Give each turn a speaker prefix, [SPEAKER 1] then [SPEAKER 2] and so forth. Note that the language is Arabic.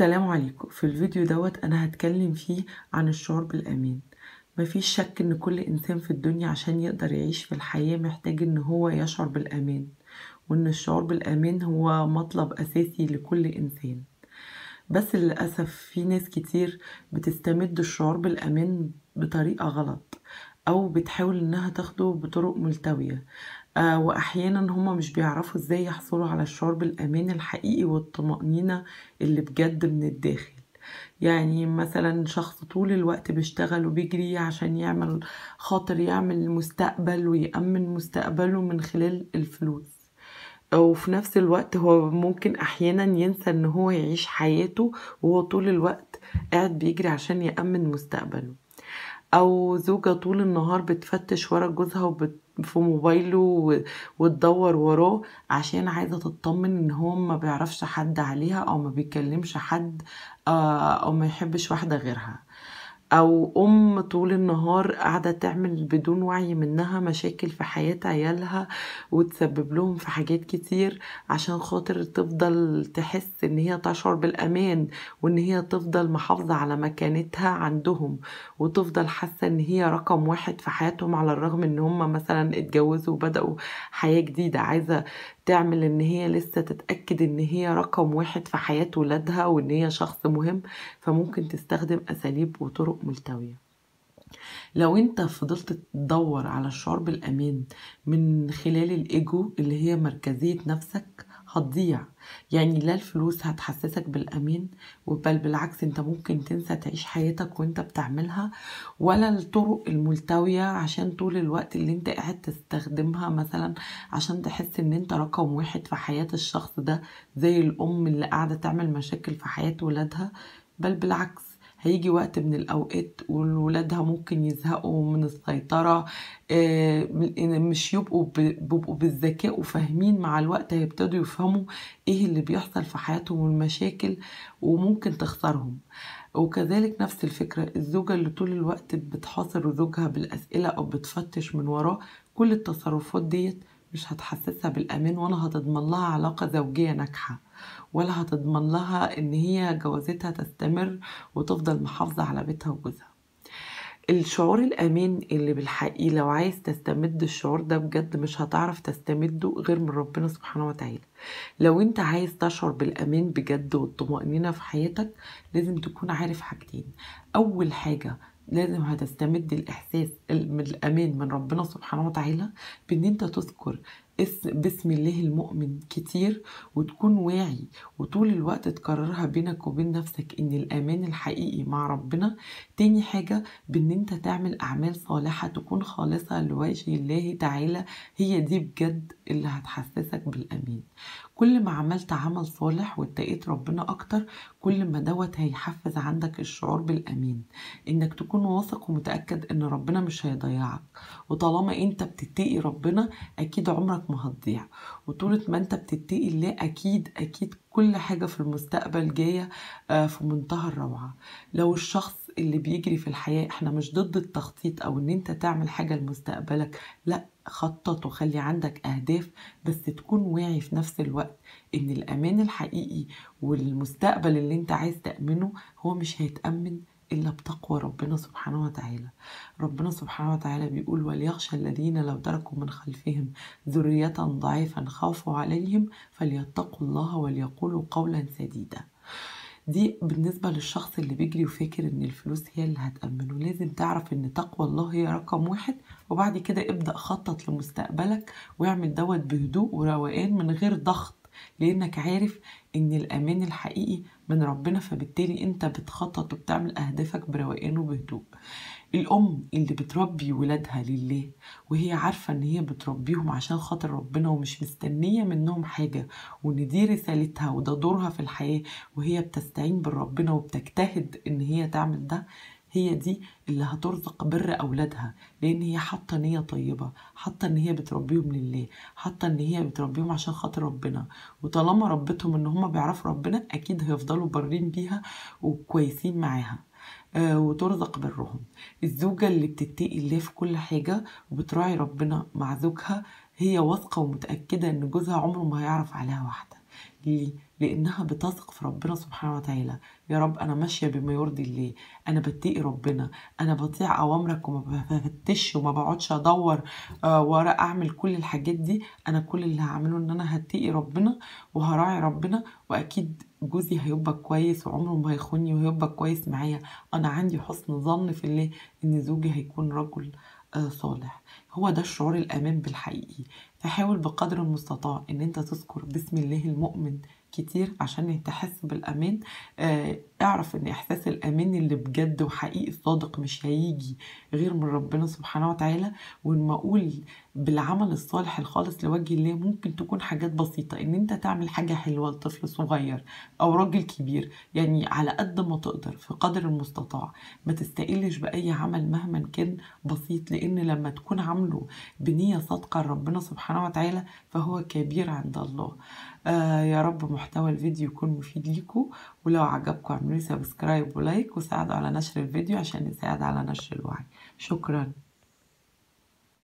[SPEAKER 1] السلام عليكم في الفيديو دوت انا هتكلم فيه عن الشعور بالامان مفيش شك ان كل انسان في الدنيا عشان يقدر يعيش في الحياة محتاج ان هو يشعر بالامان وان الشعور بالامان هو مطلب اساسي لكل انسان بس للأسف في ناس كتير بتستمد الشعور بالأمان بطريقة غلط أو بتحاول إنها تاخده بطرق ملتوية آه وأحيانا هما مش بيعرفوا إزاي يحصلوا على الشعور بالأمان الحقيقي والطمأنينة اللي بجد من الداخل يعني مثلا شخص طول الوقت بيشتغل وبيجري عشان يعمل خاطر يعمل مستقبل ويأمن مستقبله من خلال الفلوس وفي نفس الوقت هو ممكن احيانا ينسى ان هو يعيش حياته وهو طول الوقت قاعد بيجري عشان يأمن مستقبله او زوجة طول النهار بتفتش ورا جوزها وبت في موبايله وتدور وراه عشان عايزه تطمن ان هو ما بيعرفش حد عليها او ما بيكلمش حد آه، او ما يحبش واحده غيرها أو أم طول النهار قاعدة تعمل بدون وعي منها مشاكل في حياة عيالها وتسبب لهم في حاجات كتير عشان خاطر تفضل تحس إن هي تشعر بالأمان وإن هي تفضل محافظة على مكانتها عندهم وتفضل حاسة إن هي رقم واحد في حياتهم على الرغم إن هم مثلا اتجوزوا وبدأوا حياة جديدة عايزة تعمل ان هي لسه تتاكد ان هي رقم واحد في حياه ولادها وان هي شخص مهم فممكن تستخدم اساليب وطرق ملتويه لو انت فضلت تدور على الشعور بالامان من خلال الايجو اللي هي مركزيه نفسك هتضيع يعني لا الفلوس هتحسسك بالامان بل بالعكس انت ممكن تنسى تعيش حياتك وانت بتعملها ولا الطرق الملتويه عشان طول الوقت اللي انت قاعد تستخدمها مثلا عشان تحس ان انت رقم واحد في حياه الشخص ده زي الام اللي قاعده تعمل مشاكل في حياه ولادها بل بالعكس هيجي وقت من الأوقات والولادها ممكن يزهقوا من السيطرة آه، مش يبقوا بيبقوا بالذكاء وفاهمين مع الوقت هيبتدوا يفهموا ايه اللي بيحصل في حياتهم والمشاكل وممكن تخسرهم وكذلك نفس الفكرة الزوجة اللي طول الوقت بتحاصر زوجها بالأسئلة أو بتفتش من وراه كل التصرفات ديت مش هتحسسها بالامان ولا هتضمن لها علاقه زوجيه ناجحه ولا هتضمن لها ان هي جوازتها تستمر وتفضل محافظه على بيتها وجوزها الشعور الامان اللي بالحقيقه لو عايز تستمد الشعور ده بجد مش هتعرف تستمده غير من ربنا سبحانه وتعالى لو انت عايز تشعر بالامان بجد والطمانينه في حياتك لازم تكون عارف حاجتين اول حاجه لازم هتستمد الإحساس من الأمان من ربنا سبحانه وتعالى بإن أنت تذكر باسم الله المؤمن كتير وتكون واعي وطول الوقت تكررها بينك وبين نفسك ان الامان الحقيقي مع ربنا تاني حاجة بان انت تعمل اعمال صالحة تكون خالصة لوجه الله تعالى هي دي بجد اللي هتحسسك بالامان كل ما عملت عمل صالح واتقيت ربنا اكتر كل ما دوت هيحفز عندك الشعور بالامان انك تكون واثق ومتأكد ان ربنا مش هيضيعك وطالما انت بتتقي ربنا اكيد عمرك ما هتضيع وطول ما انت بتتقي الله اكيد اكيد كل حاجه في المستقبل جايه آه، في منتهى الروعه لو الشخص اللي بيجري في الحياه احنا مش ضد التخطيط او ان انت تعمل حاجه لمستقبلك لا خطط وخلي عندك اهداف بس تكون واعي في نفس الوقت ان الامان الحقيقي والمستقبل اللي انت عايز تامنه هو مش هيتامن إلا بتقوى ربنا سبحانه وتعالى ربنا سبحانه وتعالى بيقول وليخشى الذين لو تركوا من خلفهم ذرية ضعيفا خافوا عليهم فليتقوا الله وليقولوا قولا سديدا دي بالنسبة للشخص اللي بيجري وفاكر ان الفلوس هي اللي هتأمنه لازم تعرف ان تقوى الله هي رقم واحد وبعد كده ابدأ خطط لمستقبلك واعمل دوت بهدوء وروقان من غير ضغط لانك عارف ان الامان الحقيقي من ربنا فبالتالي انت بتخطط وبتعمل اهدافك بروقان وبهدوء الام اللي بتربي ولادها لله وهي عارفه ان هي بتربيهم عشان خاطر ربنا ومش مستنيه منهم حاجه وان دي رسالتها وده دورها في الحياه وهي بتستعين بالربنا وبتجتهد ان هي تعمل ده هي دي اللي هترزق بر أولادها لأن هي حاطة نية طيبة حاطة إن هي بتربيهم لله حاطة إن هي بتربيهم عشان خاطر ربنا وطالما ربتهم إن هما بيعرفوا ربنا أكيد هيفضلوا بارين بيها وكويسين معاها آه وترزق برهم الزوجة اللي بتتقي الله في كل حاجة وبتراعي ربنا مع زوجها هي واثقة ومتأكدة إن جوزها عمره ما هيعرف عليها واحدة ليه؟ لأنها بتثق في ربنا سبحانه وتعالى يا رب أنا ماشية بما يرضي الله أنا بتقي ربنا أنا بطيع أوامرك وما بفتش وما بقعدش أدور آه، ورا أعمل كل الحاجات دي أنا كل اللي هعمله إن أنا هتقي ربنا وهراعي ربنا وأكيد جوزي هيبقى كويس وعمره ما هيخوني وهيبقى كويس معايا أنا عندي حسن ظن في الله إن زوجي هيكون رجل آه، صالح هو ده الشعور الأمان بالحقيقي فحاول بقدر المستطاع ان انت تذكر بسم الله المؤمن كتير عشان تحس بالامان آه اعرف ان احساس الامان اللي بجد وحقيقي صادق مش هيجي غير من ربنا سبحانه وتعالى وان اقول بالعمل الصالح الخالص لوجه الله ممكن تكون حاجات بسيطه ان انت تعمل حاجه حلوه لطفل صغير او راجل كبير يعني على قد ما تقدر في قدر المستطاع ما تستقلش باي عمل مهما كان بسيط لان لما تكون عامله بنيه صادقه لربنا سبحانه سبحانه وتعالى فهو كبير عند الله آه يا رب محتوى الفيديو يكون مفيد ليكم ولو عجبكم اعملوا سبسكرايب ولايك وساعدوا على نشر الفيديو عشان نساعد على نشر الوعي شكرا